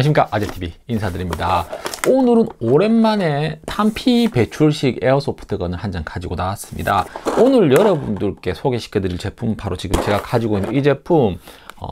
안녕하십니까 아재TV 인사드립니다 오늘은 오랜만에 탄피 배출식 에어소프트건을 한 장 가지고 나왔습니다 오늘 여러분들께 소개시켜 드릴 제품 바로 지금 제가 가지고 있는 이 제품 어,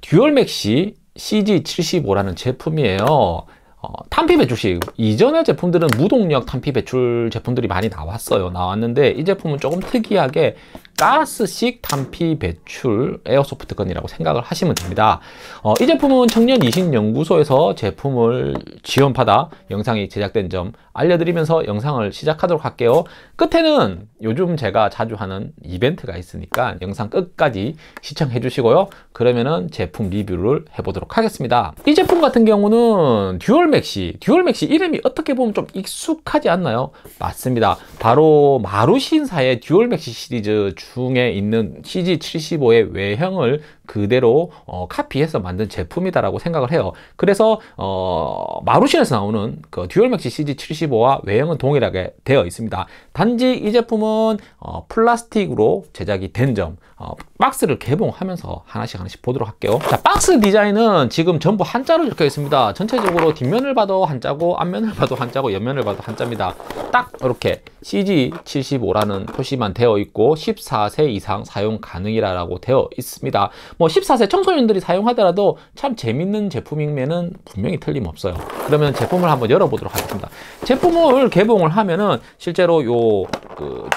듀얼맥시 CG75라는 제품이에요 어, 탄피 배출식 이전의 제품들은 무동력 탄피 배출 제품들이 많이 나왔어요 나왔는데 이 제품은 조금 특이하게 가스식 단피 배출 에어소프트건이라고 생각을 하시면 됩니다. 어, 이 제품은 청년이신연구소에서 제품을 지원받아 영상이 제작된 점 알려드리면서 영상을 시작하도록 할게요. 끝에는 요즘 제가 자주 하는 이벤트가 있으니까 영상 끝까지 시청해 주시고요. 그러면은 제품 리뷰를 해보도록 하겠습니다. 이 제품 같은 경우는 듀얼맥시, 듀얼맥시 이름이 어떻게 보면 좀 익숙하지 않나요? 맞습니다. 바로 마루신사의 듀얼맥시 시리즈 중에 있는 CG75의 외형을 그대로 어, 카피해서 만든 제품이다라고 생각을 해요. 그래서 어, 마루신에서 나오는 그 듀얼맥시 CG75와 외형은 동일하게 되어 있습니다. 단지 이 제품은 어, 플라스틱으로 제작이 된 점, 어, 박스를 개봉하면서 하나씩 하나씩 보도록 할게요 자 박스 디자인은 지금 전부 한자로 적혀 있습니다 전체적으로 뒷면을 봐도 한자고 앞면을 봐도 한자고 옆면을 봐도 한자입니다 딱 이렇게 CG75라는 표시만 되어 있고 14세 이상 사용 가능이라고 되어 있습니다 뭐 14세 청소년들이 사용하더라도 참 재밌는 제품이면은 분명히 틀림없어요 그러면 제품을 한번 열어보도록 하겠습니다 제품을 개봉을 하면은 실제로 요그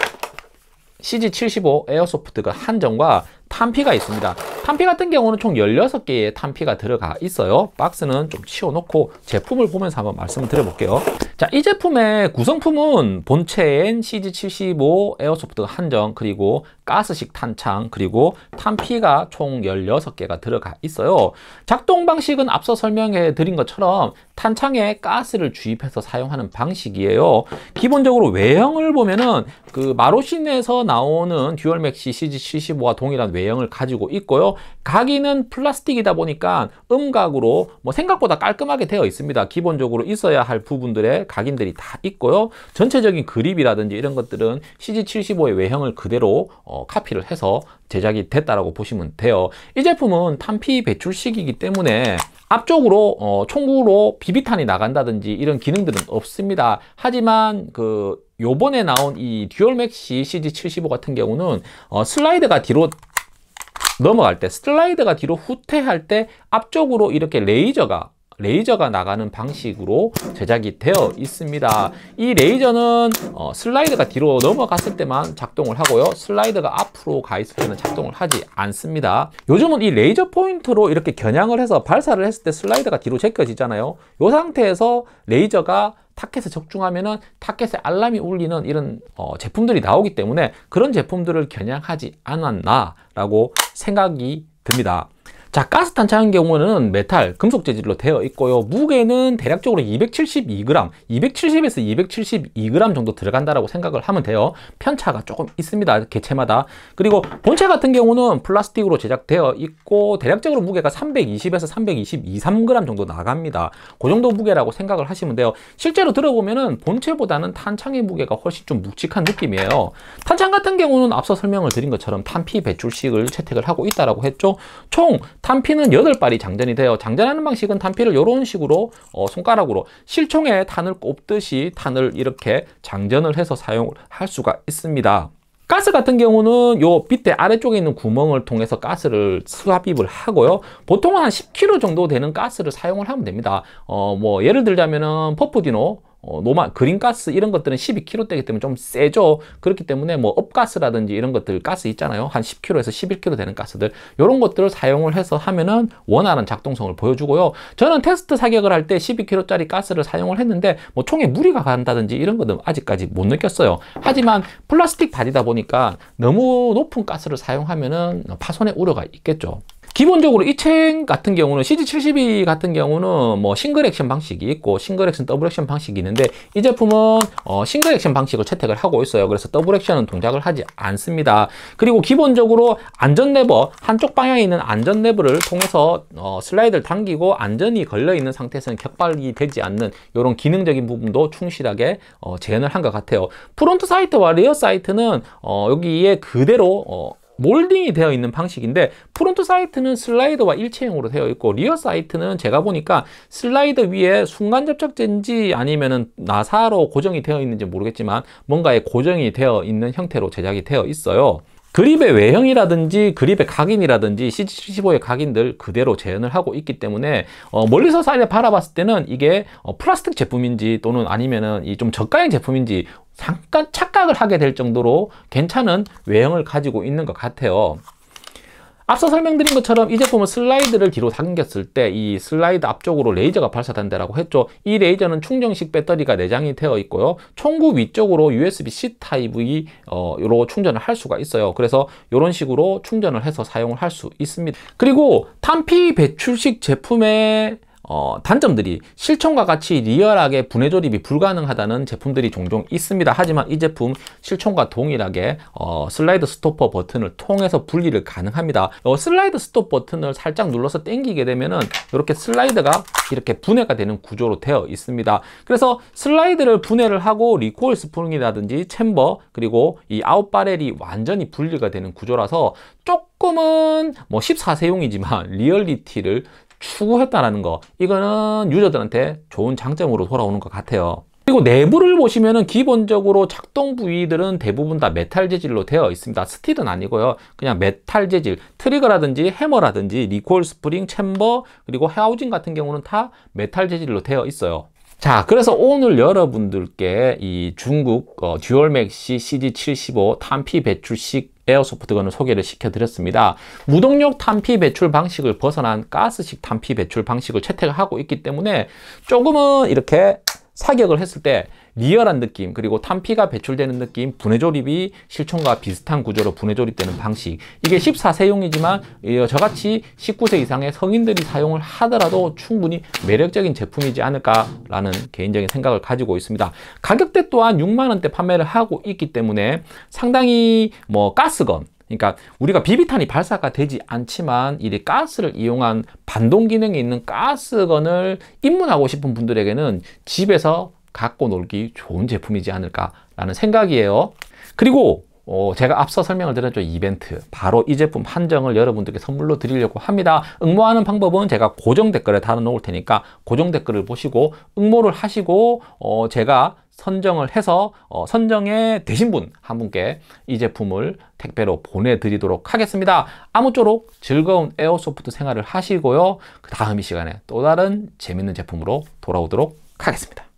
CG75 에어소프트가 한정과 탄피가 있습니다. 탄피 같은 경우는 총 16개의 탄피가 들어가 있어요. 박스는 좀 치워놓고 제품을 보면서 한번 말씀을 드려볼게요. 자, 이 제품의 구성품은 본체엔 CG75 에어소프트 한정 그리고 가스식 탄창 그리고 탄피가 총 16개가 들어가 있어요. 작동 방식은 앞서 설명해 드린 것처럼 탄창에 가스를 주입해서 사용하는 방식이에요. 기본적으로 외형을 보면은 그 마로신에서 나오는 듀얼맥시 CG75와 동일한 외형 외형을 가지고 있고요. 각인은 플라스틱이다 보니까 음각으로 뭐 생각보다 깔끔하게 되어 있습니다. 기본적으로 있어야 할 부분들의 각인들이 다 있고요. 전체적인 그립이라든지 이런 것들은 CG75의 외형을 그대로 어, 카피를 해서 제작이 됐다라고 보시면 돼요. 이 제품은 탄피 배출식이기 때문에 앞쪽으로 어, 총구로 비비탄이 나간다든지 이런 기능들은 없습니다. 하지만 그 요번에 나온 이 듀얼 맥시 CG75 같은 경우는 어, 슬라이드가 뒤로 넘어갈 때 슬라이드가 뒤로 후퇴할 때 앞쪽으로 이렇게 레이저가 레이저가 나가는 방식으로 제작이 되어 있습니다 이 레이저는 어, 슬라이드가 뒤로 넘어갔을 때만 작동을 하고요 슬라이드가 앞으로 가 있을 때는 작동을 하지 않습니다 요즘은 이 레이저 포인트로 이렇게 겨냥을 해서 발사를 했을 때 슬라이드가 뒤로 제껴지잖아요 이 상태에서 레이저가 타켓에 적중하면은 타켓에 알람이 울리는 이런 어, 제품들이 나오기 때문에 그런 제품들을 겨냥하지 않았나라고 생각이 듭니다. 자, 가스 탄차인 경우는 메탈, 금속 재질로 되어 있고요. 무게는 대략적으로 272g, 270에서 272g 정도 들어간다라고 생각을 하면 돼요. 편차가 조금 있습니다. 개체마다. 그리고 본체 같은 경우는 플라스틱으로 제작되어 있고 대략적으로 무게가 320에서 322g 3 정도 나갑니다. 그 정도 무게라고 생각을 하시면 돼요. 실제로 들어보면은 본체보다는 탄창의 무게가 훨씬 좀 묵직한 느낌이에요. 탄창 같은 경우는 앞서 설명을 드린 것처럼 탄피 배출식을 채택을 하고 있다라고 했죠. 총 탄피는 8발이 장전이 돼요. 장전하는 방식은 탄피를 이런 식으로 어, 손가락으로 실총에 탄을 꼽듯이 탄을 이렇게 장전을 해서 사용을 할 수가 있습니다. 가스 같은 경우는 요 빗대 아래쪽에 있는 구멍을 통해서 가스를 수압입을 하고요. 보통은 한 10kg 정도 되는 가스를 사용을 하면 됩니다. 어, 뭐 예를 들자면은 퍼프디노 어, 노말, 그린가스 이런 것들은 12kg대이기 때문에 좀 세죠. 그렇기 때문에 뭐 업가스라든지 이런 것들 가스 있잖아요. 한 10kg에서 11kg 되는 가스들 이런 것들을 사용을 해서 하면은 원활한 작동성을 보여주고요. 저는 테스트 사격을 할 때 12kg짜리 가스를 사용을 했는데 뭐 총에 무리가 간다든지 이런 것은 아직까지 못 느꼈어요. 하지만 플라스틱 바디다 보니까 너무 높은 가스를 사용하면은 파손의 우려가 있겠죠. 기본적으로 이책 같은 경우는 CG72 같은 경우는 뭐 싱글 액션 방식이 있고 싱글 액션 더블 액션 방식이 있는데 이 제품은 어 싱글 액션 방식을 채택을 하고 있어요 그래서 더블 액션은 동작을 하지 않습니다 그리고 기본적으로 안전 레버 한쪽 방향에 있는 안전 레버를 통해서 어 슬라이드를 당기고 안전이 걸려 있는 상태에서는 격발이 되지 않는 이런 기능적인 부분도 충실하게 어 재현을 한 것 같아요 프론트 사이트와 리어 사이트는 어, 여기에 그대로 어, 몰딩이 되어 있는 방식인데 프론트 사이트는 슬라이더와 일체형으로 되어 있고 리어 사이트는 제가 보니까 슬라이더 위에 순간 접착제인지 아니면은 나사로 고정이 되어 있는지 모르겠지만 뭔가에 고정이 되어 있는 형태로 제작이 되어 있어요. 그립의 외형이라든지 그립의 각인이라든지 C75의 각인들 그대로 재현을 하고 있기 때문에 어 멀리서 사이를 바라봤을 때는 이게 어 플라스틱 제품인지 또는 아니면은 이 좀 저가의 제품인지 잠깐 착각을 하게 될 정도로 괜찮은 외형을 가지고 있는 것 같아요. 앞서 설명드린 것처럼 이 제품은 슬라이드를 뒤로 당겼을 때 이 슬라이드 앞쪽으로 레이저가 발사된다고 했죠. 이 레이저는 충전식 배터리가 내장이 되어 있고요. 총구 위쪽으로 USB-C 타입으로 어, 충전을 할 수가 있어요. 그래서 이런 식으로 충전을 해서 사용을 할 수 있습니다. 그리고 탄피 배출식 제품의 어, 단점들이 실총과 같이 리얼하게 분해 조립이 불가능하다는 제품들이 종종 있습니다. 하지만 이 제품 실총과 동일하게 어, 슬라이드 스토퍼 버튼을 통해서 분리를 가능합니다. 어, 슬라이드 스톱 버튼을 살짝 눌러서 당기게 되면은 이렇게 슬라이드가 이렇게 분해가 되는 구조로 되어 있습니다. 그래서 슬라이드를 분해를 하고 리코일 스프링이라든지 챔버 그리고 이 아웃바렐이 완전히 분리가 되는 구조라서 조금은 뭐 14세용이지만 리얼리티를 추구했다는 거 이거는 유저들한테 좋은 장점으로 돌아오는 것 같아요. 그리고 내부를 보시면은 기본적으로 작동 부위들은 대부분 다 메탈 재질로 되어 있습니다. 스틸은 아니고요. 그냥 메탈 재질, 트리거라든지 해머라든지 리콜 스프링, 챔버, 그리고 하우징 같은 경우는 다 메탈 재질로 되어 있어요. 자 그래서 오늘 여러분들께 이 중국 어, 듀얼맥시 CG75 탄피 배출식 에어소프트건을 소개를 시켜드렸습니다. 무동력 탄피 배출 방식을 벗어난 가스식 탄피 배출 방식을 채택하고 있기 때문에 조금은 이렇게 사격을 했을 때 리얼한 느낌 그리고 탄피가 배출되는 느낌 분해조립이 실총과 비슷한 구조로 분해조립되는 방식 이게 14세용이지만 저같이 19세 이상의 성인들이 사용을 하더라도 충분히 매력적인 제품이지 않을까라는 개인적인 생각을 가지고 있습니다 가격대 또한 6만원대 판매를 하고 있기 때문에 상당히 뭐 가스건 그러니까 우리가 비비탄이 발사가 되지 않지만 이 가스를 이용한 반동 기능이 있는 가스건을 입문하고 싶은 분들에게는 집에서 갖고 놀기 좋은 제품이지 않을까라는 생각이에요. 그리고 어, 제가 앞서 설명을 드렸죠 이벤트 바로 이 제품 한정을 여러분들께 선물로 드리려고 합니다 응모하는 방법은 제가 고정 댓글에 달아 놓을 테니까 고정 댓글을 보시고 응모를 하시고 어, 제가 선정을 해서 어, 선정에 되신 분 한 분께 이 제품을 택배로 보내드리도록 하겠습니다. 아무쪼록 즐거운 에어소프트 생활을 하시고요. 그 다음 이 시간에 또 다른 재밌는 제품으로 돌아오도록 하겠습니다.